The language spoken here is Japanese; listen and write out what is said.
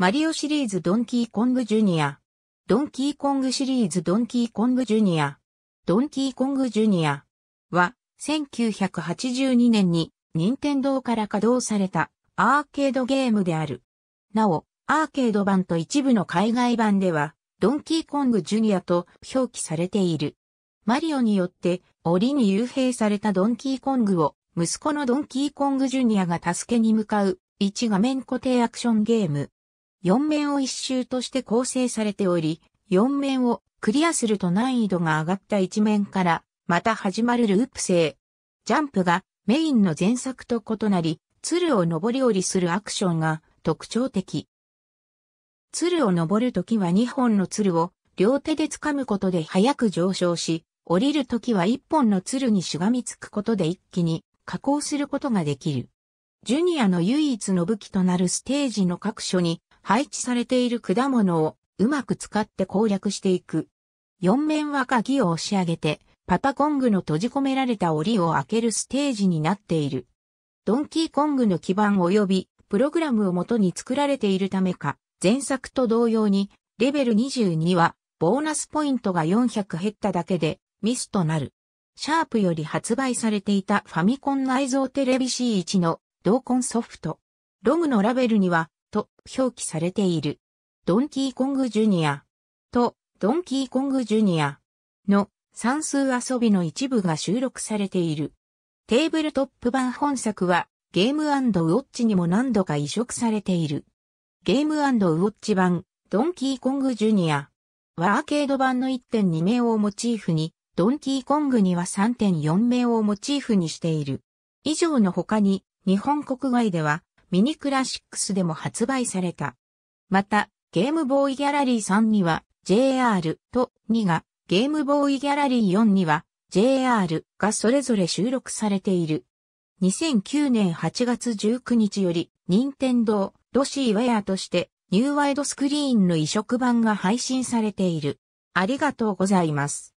マリオシリーズドンキーコングジュニア。ドンキーコングシリーズドンキーコングジュニア。ドンキーコングジュニアは、1982年に、任天堂から稼働されたアーケードゲームである。なお、アーケード版と一部の海外版では、ドンキーコングジュニアと表記されている。マリオによって、檻に幽閉されたドンキーコングを、息子のドンキーコングジュニアが助けに向かう、一画面固定アクションゲーム。4面を一周として構成されており、4面をクリアすると難易度が上がった1面から、また始まるループ制。ジャンプがメインの前作と異なり、鶴を登り降りするアクションが特徴的。鶴を登るときは2本の鶴を両手で掴むことで早く上昇し、降りるときは1本の鶴にしがみつくことで一気に加工することができる。ジュニアの唯一の武器となるステージの各所に配置されている果物をうまく使って攻略していく。四面は鍵を押し上げて、パパコングの閉じ込められた檻を開けるステージになっている。ドンキーコングの基盤及びプログラムを元に作られているためか、前作と同様に、レベル22は、ボーナスポイントが400減っただけで、ミスとなる。シャープより発売されていたファミコン内蔵テレビ C1 の同梱ソフト。ロムのラベルには、と表記されている。ドンキーコングジュニアとドンキーコングジュニアの算数遊びの一部が収録されている。テーブルトップ版本作はゲームウォッチにも何度か移植されている。ゲームウォッチ版ドンキーコングジュニアはアーケード版の1.2名をモチーフにドンキーコングには3.4名をモチーフにしている。以上の他に、日本国外ではミニクラシックスでも発売された。また、ゲームボーイギャラリー3には JR と2が、ゲームボーイギャラリー4には JR がそれぞれ収録されている。2009年8月19日より、任天堂ロシーウェアとして、ニューワイドスクリーンの移植版が配信されている。ありがとうございます。